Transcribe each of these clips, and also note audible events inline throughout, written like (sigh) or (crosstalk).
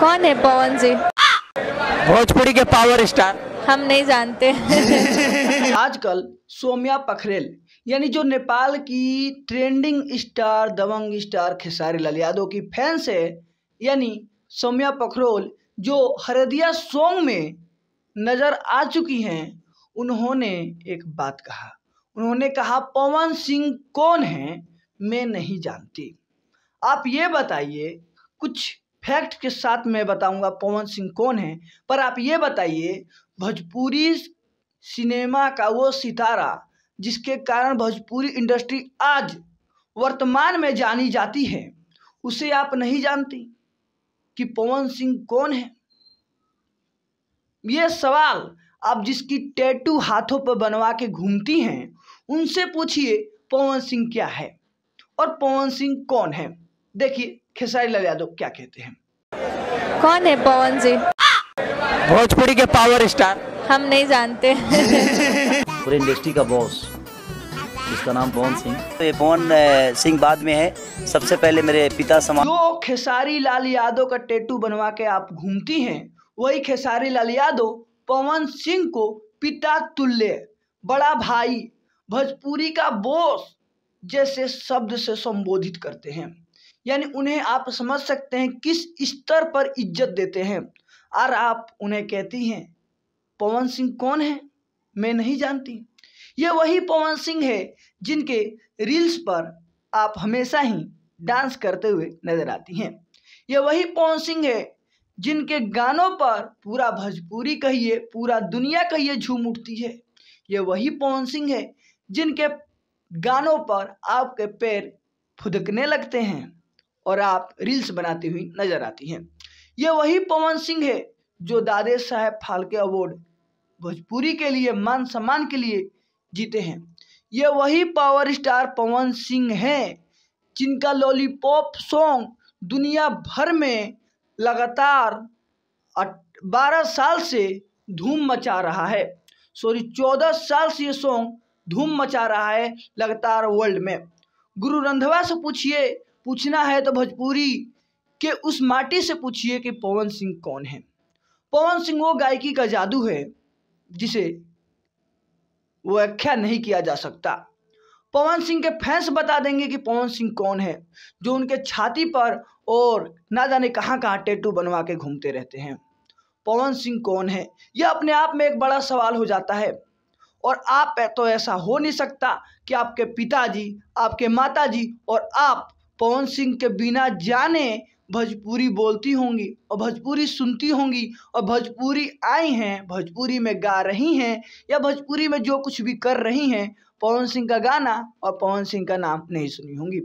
कौन है पवन जी भोजपुरी के पावर स्टार हम नहीं जानते (laughs) आजकल सोमिया पखरेल यानी जो नेपाल की ट्रेंडिंग स्टार दबंग स्टार खेसारी लाल यादव की फैंस है यानी सोमिया पखरोल जो हरदिया सॉन्ग में नज़र आ चुकी हैं उन्होंने एक बात कहा उन्होंने कहा पवन सिंह कौन है मैं नहीं जानती आप ये बताइए कुछ फैक्ट के साथ मैं बताऊंगा पवन सिंह कौन है पर आप ये बताइए भोजपुरी सिनेमा का वो सितारा जिसके कारण भोजपुरी इंडस्ट्री आज वर्तमान में जानी जाती है उसे आप नहीं जानती कि पवन सिंह कौन है ये सवाल आप जिसकी टैटू हाथों पर बनवा के घूमती हैं उनसे पूछिए पवन सिंह क्या है और पवन सिंह कौन है देखिए खेसारी लाल यादव क्या कहते हैं कौन है पवन जी भोजपुरी के पावर स्टार हम नहीं जानते (laughs) पूरे इंडस्ट्री का बॉस जिसका नाम पवन सिंह ये पवन सिंह बाद में है सबसे पहले मेरे पिता समाज जो खेसारी लाल यादव का टेटू बनवा के आप घूमती हैं वही खेसारी लाल यादव पवन सिंह को पिता तुल्य बड़ा भाई भोजपुरी का बोस जैसे शब्द से संबोधित करते हैं यानी उन्हें आप समझ सकते हैं किस स्तर पर इज्जत देते हैं और आप उन्हें कहती हैं पवन सिंह कौन है मैं नहीं जानती ये वही पवन सिंह है जिनके रील्स पर आप हमेशा ही डांस करते हुए नजर आती हैं ये वही पवन सिंह है जिनके गानों पर पूरा भोजपुरी कहिए पूरा दुनिया कहिए झूम उठती है ये वही पवन सिंह है जिनके गानों पर आपके पैर फुदकने लगते हैं और आप रील्स बनाती हुई नजर आती हैं ये वही पवन सिंह है जो दादे साहेब फाल्के अवार्ड भोजपुरी के लिए मान सम्मान के लिए जीते हैं ये वही पावर स्टार पवन सिंह हैं जिनका लॉलीपॉप सॉन्ग दुनिया भर में लगातार बारह साल से धूम मचा रहा है सॉरी चौदह साल से ये सॉन्ग धूम मचा रहा है लगातार वर्ल्ड में गुरु रंधवा से पूछिए पूछना है तो भोजपुरी के उस माटी से पूछिए कि पवन सिंह कौन है पवन सिंह वो गायकी का जादू है जिसे व्याख्या नहीं किया जा सकता पवन सिंह के फैंस बता देंगे कि पवन सिंह कौन है जो उनके छाती पर और ना जाने कहाँ कहाँ टैटू बनवा के घूमते रहते हैं पवन सिंह कौन है यह अपने आप में एक बड़ा सवाल हो जाता है और आप तो ऐसा हो नहीं सकता कि आपके पिताजी आपके माताजी और आप पवन सिंह के बिना जाने भोजपुरी बोलती होंगी और भोजपुरी सुनती होंगी और भोजपुरी आई हैं भोजपुरी में गा रही हैं या भोजपुरी में जो कुछ भी कर रही हैं पवन सिंह का गाना और पवन सिंह का नाम नहीं सुनी होंगी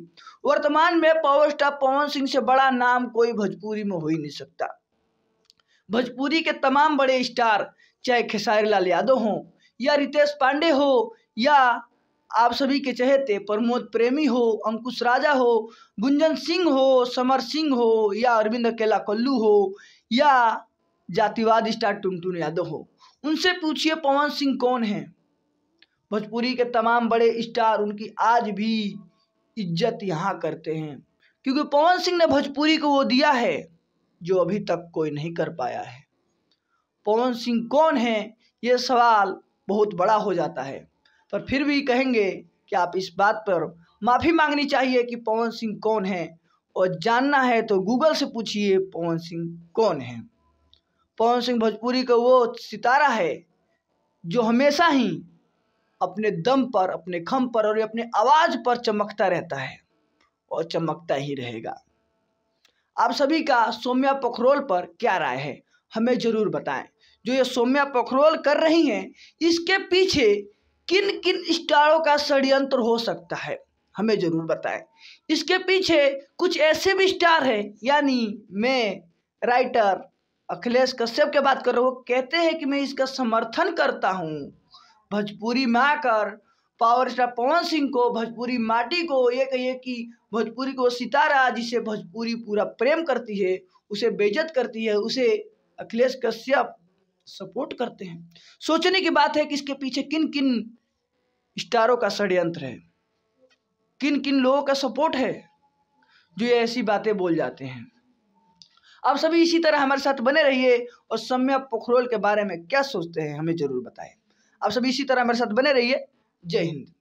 वर्तमान में पावर स्टार पवन सिंह से बड़ा नाम कोई भोजपुरी में हो ही नहीं सकता भोजपुरी के तमाम बड़े स्टार चाहे खेसारी लाल यादव हों या रितेश पांडे हो या आप सभी के चहेते प्रमोद प्रेमी हो अंकुश राजा हो गुंजन सिंह हो समर सिंह हो या अरविंद अकेला कल्लू हो या जातिवाद स्टार टुनटुन यादव हो उनसे पूछिए पवन सिंह कौन है भोजपुरी के तमाम बड़े स्टार उनकी आज भी इज्जत यहाँ करते हैं क्योंकि पवन सिंह ने भोजपुरी को वो दिया है जो अभी तक कोई नहीं कर पाया है पवन सिंह कौन है ये सवाल बहुत बड़ा हो जाता है पर फिर भी कहेंगे कि आप इस बात पर माफ़ी मांगनी चाहिए कि पवन सिंह कौन है और जानना है तो गूगल से पूछिए पवन सिंह कौन है पवन सिंह भोजपुरी का वो सितारा है जो हमेशा ही अपने दम पर अपने खम पर और अपने आवाज़ पर चमकता रहता है और चमकता ही रहेगा आप सभी का सोम्या पखरोल पर क्या राय है हमें ज़रूर बताएं जो ये सोम्या पखरोल कर रही हैं इसके पीछे किन किन स्टारों का षड्यंत्र हो सकता है हमें जरूर बताएं इसके पीछे कुछ ऐसे भी स्टार हैं यानी मैं राइटर अखिलेश कश्यप के बात कर रहा हूँ कहते हैं कि मैं इसका समर्थन करता हूँ भोजपुरी में आकर पावर स्टार पवन सिंह को भोजपुरी माटी को ये कहिए कि भोजपुरी को सितारा जिसे भोजपुरी पूरा प्रेम करती है उसे बेजत करती है उसे अखिलेश कश्यप सपोर्ट करते हैं सोचने की बात है कि इसके पीछे किन किन स्टारों का षड्यंत्र है किन किन लोगों का सपोर्ट है जो ये ऐसी बातें बोल जाते हैं आप सभी इसी तरह हमारे साथ बने रहिए और सम्या पोखरोल के बारे में क्या सोचते हैं हमें ज़रूर बताएं आप सभी इसी तरह हमारे साथ बने रहिए जय हिंद